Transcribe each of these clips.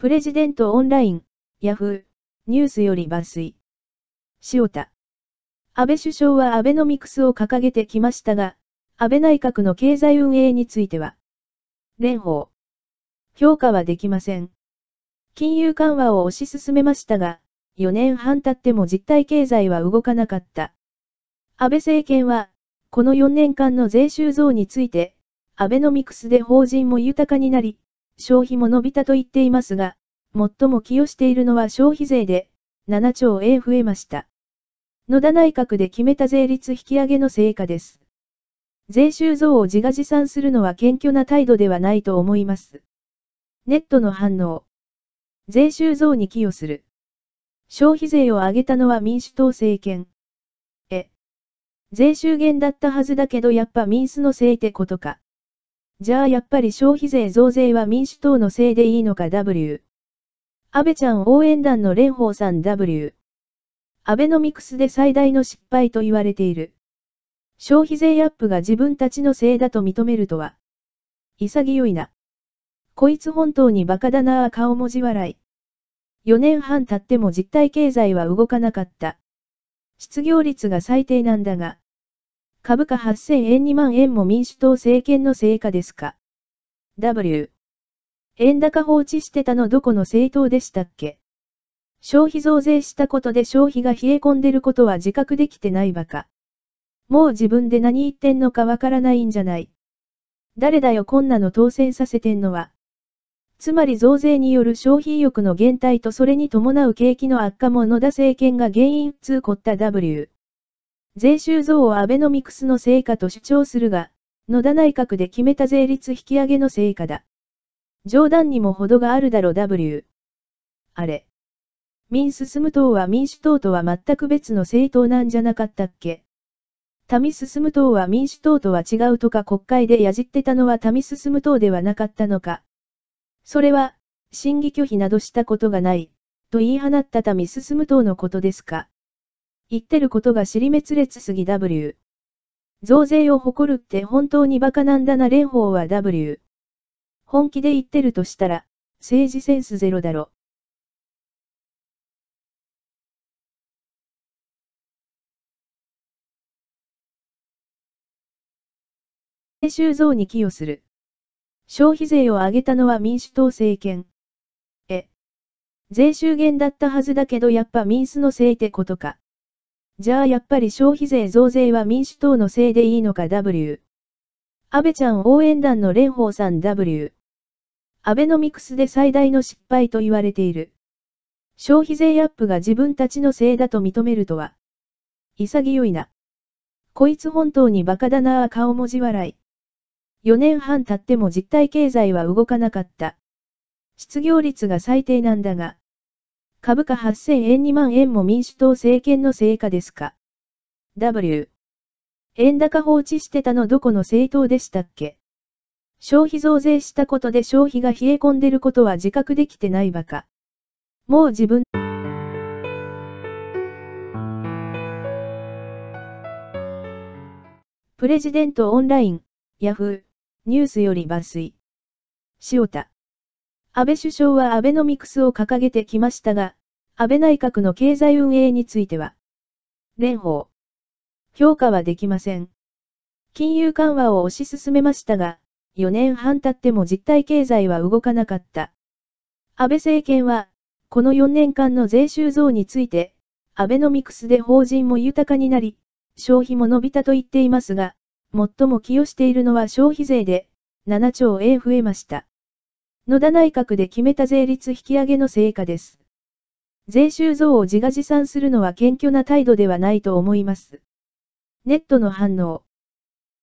プレジデントオンライン、ヤフー、ニュースより抜粋。塩田。安倍首相はアベノミクスを掲げてきましたが、安倍内閣の経済運営については、蓮舫。評価はできません。金融緩和を推し進めましたが、4年半経っても実体経済は動かなかった。安倍政権は、この4年間の税収増について、アベノミクスで法人も豊かになり、消費も伸びたと言っていますが、最も寄与しているのは消費税で、7兆円増えました。野田内閣で決めた税率引き上げの成果です。税収増を自画自賛するのは謙虚な態度ではないと思います。ネットの反応。税収増に寄与する。消費税を上げたのは民主党政権。え。税収減だったはずだけどやっぱ民主のせいってことか。じゃあやっぱり消費税増税は民主党のせいでいいのか W。安倍ちゃん応援団の蓮舫さん W。アベノミクスで最大の失敗と言われている。消費税アップが自分たちのせいだと認めるとは。潔いな。こいつ本当にバカだなぁ顔文字笑い。4年半経っても実体経済は動かなかった。失業率が最低なんだが。株価8000円2万円も民主党政権の成果ですか ?W。円高放置してたのどこの政党でしたっけ消費増税したことで消費が冷え込んでることは自覚できてないバカ。もう自分で何言ってんのかわからないんじゃない。誰だよこんなの当選させてんのは。つまり増税による消費意欲の減退とそれに伴う景気の悪化も野田政権が原因通こった W。税収増をアベノミクスの成果と主張するが、野田内閣で決めた税率引き上げの成果だ。冗談にも程があるだろ W。あれ。民進む党は民主党とは全く別の政党なんじゃなかったっけ民進む党は民主党とは違うとか国会でやじってたのは民進む党ではなかったのか。それは、審議拒否などしたことがない、と言い放った民進む党のことですか。言ってることが尻滅裂すぎ W。増税を誇るって本当にバカなんだな蓮舫は W。本気で言ってるとしたら、政治センスゼロだろ。税収増に寄与する。消費税を上げたのは民主党政権。え。税収減だったはずだけどやっぱ民主のせいってことか。じゃあやっぱり消費税増税は民主党のせいでいいのか W。安倍ちゃん応援団の蓮舫さん W。アベノミクスで最大の失敗と言われている。消費税アップが自分たちのせいだと認めるとは。潔いな。こいつ本当にバカだなぁ顔文字笑い。4年半経っても実体経済は動かなかった。失業率が最低なんだが、株価8000円2万円も民主党政権の成果ですか ?W。円高放置してたのどこの政党でしたっけ消費増税したことで消費が冷え込んでることは自覚できてないバカ。もう自分。プレジデントオンライン、ヤフー、ニュースより抜粋。塩田。安倍首相はアベノミクスを掲げてきましたが、安倍内閣の経済運営については、蓮舫、評価はできません。金融緩和を推し進めましたが、4年半経っても実体経済は動かなかった。安倍政権は、この4年間の税収増について、アベノミクスで法人も豊かになり、消費も伸びたと言っていますが、最も寄与しているのは消費税で、7兆円増えました。野田内閣で決めた税率引き上げの成果です。税収増を自画自賛するのは謙虚な態度ではないと思います。ネットの反応。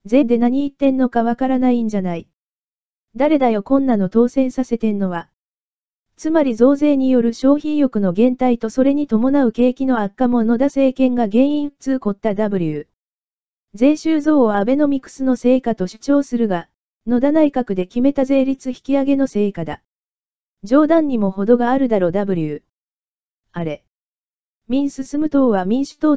税で何言ってんのかわからないんじゃない。誰だよこんなの当選させてんのは。つまり増税による消費意欲の減退とそれに伴う景気の悪化も野田政権が原因通こった W。税収増をアベノミクスの成果と主張するが、野田内閣で決めた税率引き上げの成果だ。冗談にも程があるだろ W。あれ。民進党は民主党